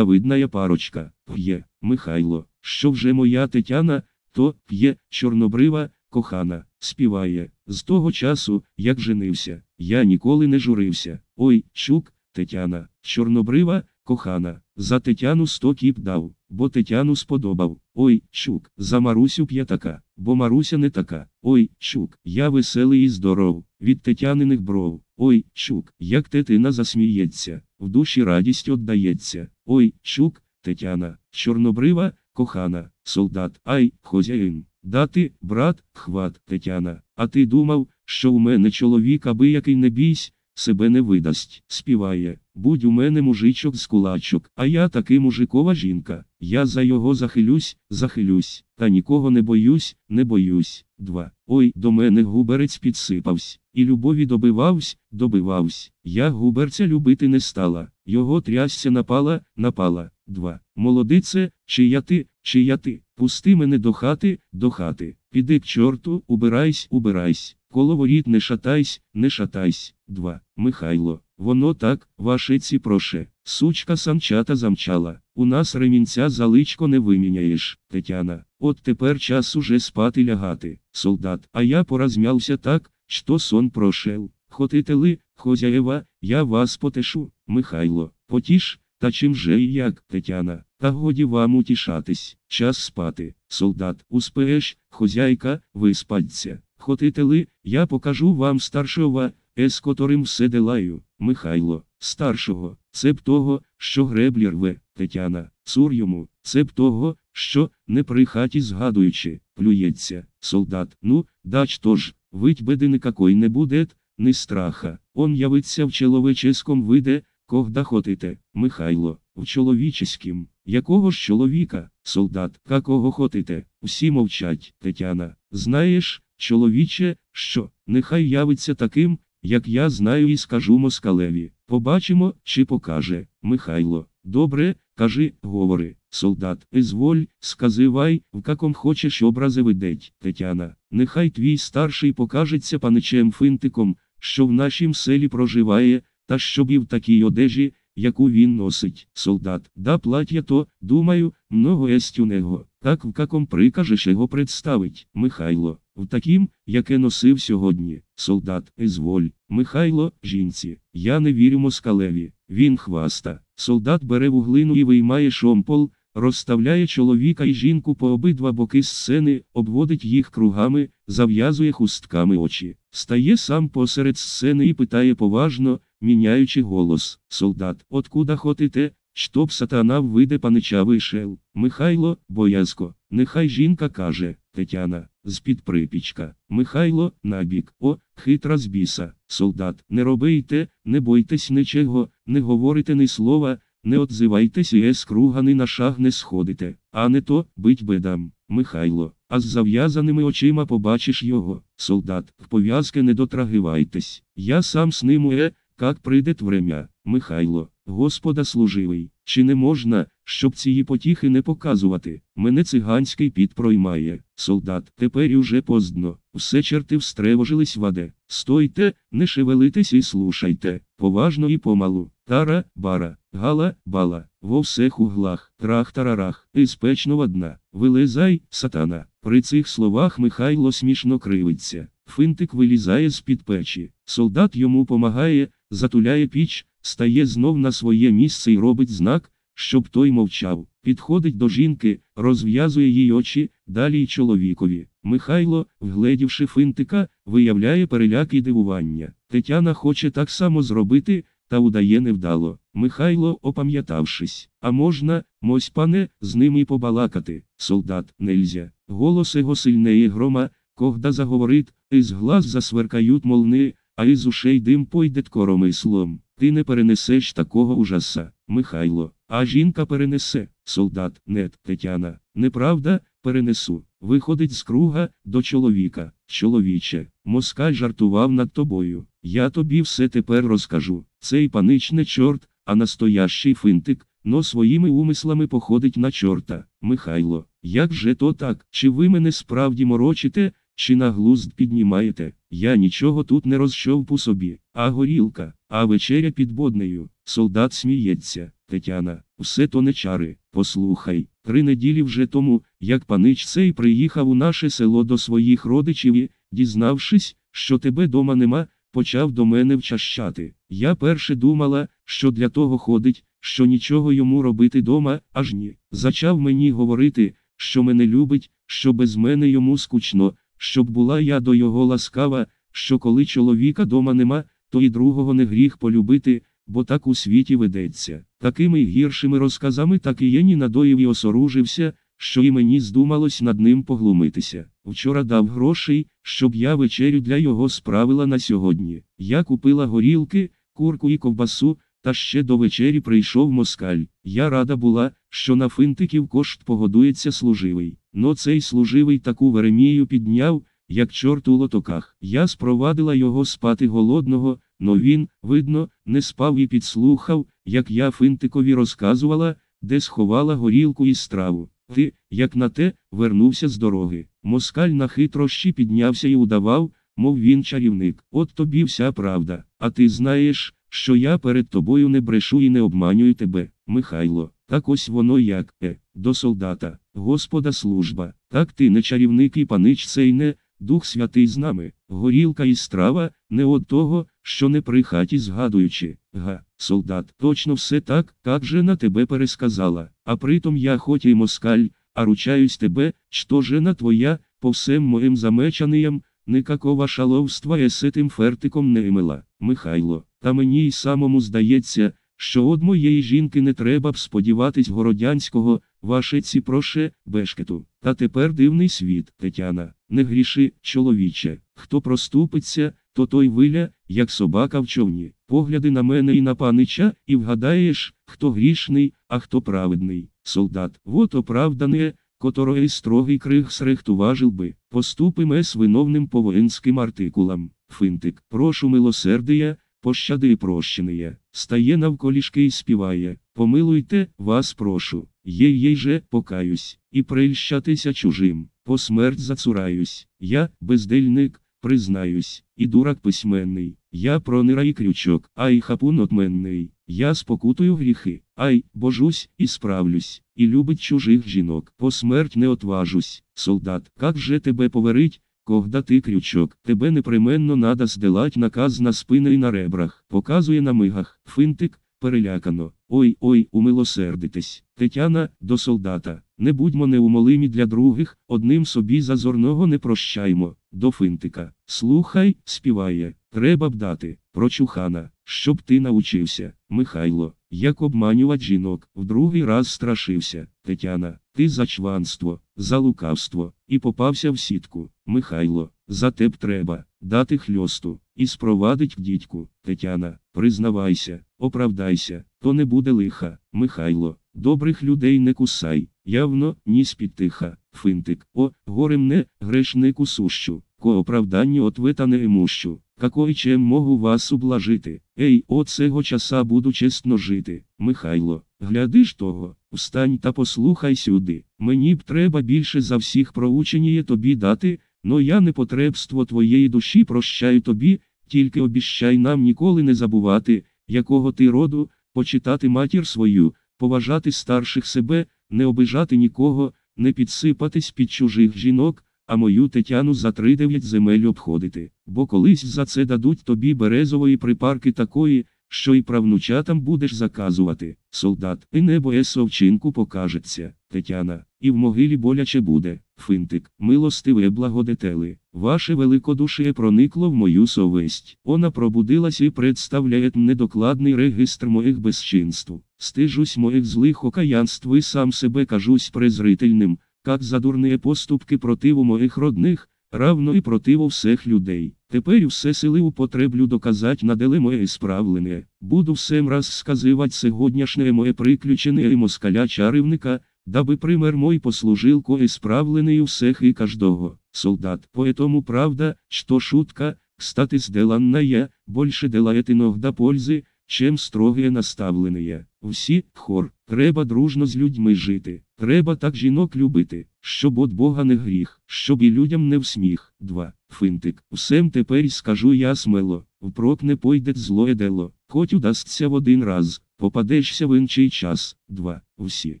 я парочка, п'є, Михайло, що вже моя Тетяна, то п'є, чорнобрива, кохана, співає. З того часу, як женився, я ніколи не журився. Ой, чук, Тетяна, чорнобрива, кохана, за Тетяну сто кіп дав. Бо Тетяну сподобав. Ой, чук, за Марусю п'ятака, бо Маруся не така. Ой, чук, я веселий і здоров. Від тетяниних бров. Ой, чук, як тетина засміється, в душі радість оддається. Ой, чук, Тетяна, чорнобрива, кохана, солдат, ай, хозяїн. Дати, брат, хват, Тетяна. А ти думав, що в мене чоловік аби який не бійсь, себе не видасть, співає, будь у мене мужичок з кулачок, а я таки мужикова жінка, я за його захилюсь, захилюсь, та нікого не боюсь, не боюсь. Два. Ой, до мене губерець підсипавсь, і любові добивавсь, добивавсь, я губерця любити не стала, його трясся напала, напала. два. Молодице, чия ти, чия ти, пусти мене до хати, до хати, піди к чорту, убирайсь, убирайсь. Коловоріт не шатайсь, не шатайсь. 2. Михайло. Воно так, вашиці проше. Сучка самчата замчала. У нас ремінця заличко не виміняєш, Тетяна. От тепер час уже спати лягати, солдат. А я поразмявся так, що сон прошел. Хотите ли, хозяєва, я вас потешу, Михайло. Потіш, та чим же і як, Тетяна, та годі вам утішатись. Час спати, солдат. Успеєш, хозяйка, виспаться. Хотите ли, я покажу вам старшого, з котрим все делаю, Михайло, старшого, це б того, що греблі рве, Тетяна, цур йому, це б того, що, не при хаті згадуючи, плюється, солдат. Ну, дач тож, вить беды никакой не буде, ни страха. Он явиться в человеческом виде, когда хотите, Михайло, в чоловічеськім. Якого ж чоловіка, солдат, какого хотите, усі мовчать, Тетяна. Знаєш, Чоловіче, що, нехай явиться таким, як я знаю, і скажу москалеві. Побачимо, чи покаже. Михайло. Добре, кажи, говори. Солдат, Изволь, сказивай, в каком хочеш образи видеть. Тетяна. Нехай твій старший покажеться паничем финтиком, що в нашім селі проживає, та щоб і в такій одежі, яку він носить. Солдат, да плат'я то, думаю, много у него. Так в каком прикажеш його представить, Михайло в таким, яке носив сьогодні, солдат, Ізволь, Михайло, жінці, я не вірю москалеві, він хваста. Солдат бере вуглину і виймає шомпол, розставляє чоловіка і жінку по обидва боки сцени, обводить їх кругами, зав'язує хустками очі, стає сам посеред сцени і питає поважно, міняючи голос. Солдат, откуда хотите, Чтоб сатана ввиде панича вишел, Михайло, боязко, нехай жінка каже, Тетяна, з-під припічка, Михайло, набік, о, хитра з біса, солдат, не робийте, не бойтесь нічого, не говорите ні слова, не отзивайтесь і ес кругани на шаг не сходите, а не то бить бедам, Михайло, а з зав'язаними очима побачиш його, солдат, в пов'язки не дотрагивайтесь, я сам с ним уе, как прийде врем'я, Михайло. Господа служивий, чи не можна, щоб цієї потіхи не показувати? Мене циганський піт проймає. Солдат, тепер уже поздно. Все черти встревожились ваде. Стойте, не шевелитесь і слушайте. Поважно і помалу. Тара, бара, гала, бала, во всех углах, трах-тарарах, із печного дна. Вилезай, сатана. При цих словах Михайло смішно кривиться. Финтик вилізає з під печі. Солдат йому помагає, затуляє піч стає знов на своє місце і робить знак, щоб той мовчав. Підходить до жінки, розв'язує їй очі, далі й чоловікові. Михайло, вгледівши фінтика, виявляє переляк і дивування. Тетяна хоче так само зробити, та удає невдало. Михайло, опам'ятавшись, а можна, мось пане, з ним і побалакати. Солдат, нельзя. Голос його сильнеє грома, когда заговорит, із глаз засверкають молни, а із ушей дим пойде коромислом. Ти не перенесеш такого ужаса, Михайло. А жінка перенесе, солдат, нет, Тетяна. Неправда, перенесу. Виходить з круга до чоловіка. Чоловіче, москаль жартував над тобою. Я тобі все тепер розкажу. Цей паничне чорт, а настоящий финтик, но своїми умислами походить на чорта. Михайло, як же то так? Чи ви мене справді морочите? Чи на глузд піднімаєте? Я нічого тут не розшов по собі. А горілка, а вечеря під боднею. Солдат сміється. Тетяна, все то не чари. Послухай, три неділі вже тому, як панич цей приїхав у наше село до своїх родичів і, дізнавшись, що тебе дома нема, почав до мене вчащати. Я перше думала, що для того ходить, що нічого йому робити дома, аж ні. Зачав мені говорити, що мене любить, що без мене йому скучно щоб була я до його ласкава, що коли чоловіка дома нема, то і другого не гріх полюбити, бо так у світі ведеться. Такими гіршими розказами так і Єні надоїв і осоружився, що і мені здумалось над ним поглумитися. Вчора дав грошей, щоб я вечерю для його справила на сьогодні. Я купила горілки, курку і ковбасу. Та ще до вечері прийшов москаль. Я рада була, що на финтиків кошт погодується служивий. Но цей служивий таку веремію підняв, як чорт у лотоках. Я спровадила його спати голодного, но він, видно, не спав і підслухав, як я финтикові розказувала, де сховала горілку і страву. Ти, як на те, вернувся з дороги. Москаль на хитрощі піднявся і удавав, мов він чарівник. От тобі вся правда. А ти знаєш що я перед тобою не брешу і не обманюю тебе, Михайло. Так ось воно як, е, до солдата, Господа служба, так ти не чарівник і панич цей не, Дух Святий з нами, горілка і страва, не от того, що не при хаті згадуючи, га, солдат, точно все так, так же на тебе пересказала, а притом я хоть і москаль, а ручаюсь тебе, що жена твоя, по всем моїм замечаниям, никакого шаловства я с этим фертиком не имела. Михайло, та мені й самому здається, що од моєї жінки не треба б сподіватись городянського, ваше ці проше, бешкету. Та тепер дивний світ, Тетяна, не гріши, чоловіче. Хто проступиться, то той виля, як собака в човні. Погляди на мене і на панича, і вгадаєш, хто грішний, а хто праведний. Солдат, вот оправдане, которое строгий криг срехтуважил би, поступиме с виновним по воїнським артикулам. Финтик, прошу милосердия, пощади і прощення, стає навколішки і співає. Помилуйте, вас прошу, єй єй же покаюсь, і прельщатися чужим, посмерть зацураюсь. Я, бездельник, признаюсь, і дурак письменний, я пронира крючок, ай хапун отменний, я спокутую гріхи, ай, божусь, і справлюсь, і любить чужих жінок. Посмерть не отважусь, солдат, як же тебе поверить? Когда ти крючок, тебе непременно надо здилать наказ на спини і на ребрах, показує на мигах, финтик, перелякано. Ой ой, умилосердитись, Тетяна, до солдата. Не будьмо неумолимі для других, одним собі зазорного не прощаймо. До финтика. Слухай, співає. Треба б дати. Прочухана, щоб ти научився. Михайло, як обманювати жінок, в другий раз страшився. Тетяна, ти за чванство за лукавство, і попався в сітку. Михайло, за теб треба дати хльосту, і спровадить дідьку. Тетяна, признавайся, оправдайся, то не буде лиха. Михайло, добрих людей не кусай. Явно, ніс під тиха, Финтик, о, горе мне, грешнику сущу. Ко оправданні ответане ему що, какой чем могу вас ублажити, ей, от, цього часа буду чесно жити, Михайло, гляди ж того, встань та послухай сюди, мені б треба більше за всіх проученіє тобі дати, но я непотребство твоєї душі прощаю тобі, тільки обіщай нам ніколи не забувати, якого ти роду, почитати матір свою, поважати старших себе, не обижати нікого, не підсипатись під чужих жінок а мою Тетяну за три дев'ять земель обходити, бо колись за це дадуть тобі березової припарки такої, що і правнучатам будеш заказувати. Солдат, і небо есовчинку покажеться, Тетяна, і в могилі боляче буде, финтик, милостиве благодетели. Ваше великодушие проникло в мою совесть. Вона пробудилась і представляє недокладний регістр моїх безчинств. Стижусь моїх злих окаянств і сам себе кажусь презрительним как за дурні поступки противу моїх родних, равно і противу всіх людей. Тепер все сили употреблю доказать наделе моє справлене. Буду всем раз сказывать сегодняшнее моє приключене і москаля чаривника, даби пример мой послужил кое справлений у всех и каждого. Солдат, поэтому правда, что шутка, кстати сделанная, больше делает иногда пользы, чем строгие наставленные. Всі, хор. Треба дружно з людьми жити. Треба так жінок любити, щоб от Бога не гріх, щоб і людям не всміх. 2. Финтик. Усем тепер скажу я смело, впрок не пойде злоє дело, хоч удасться в один раз, попадешся в інший час. 2. Всі.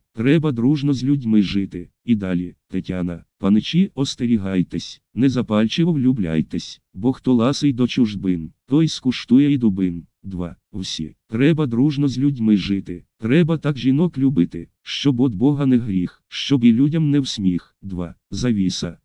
Треба дружно з людьми жити. І далі, Тетяна, паничі, остерігайтесь, не запальчиво влюбляйтесь, бо хто ласий до чужбин, той скуштує і дубин. 2. Усі. Треба дружно з людьми жити. Треба так жінок любити, щоб от Бога не гріх, щоб і людям не всміх. 2. Завіса.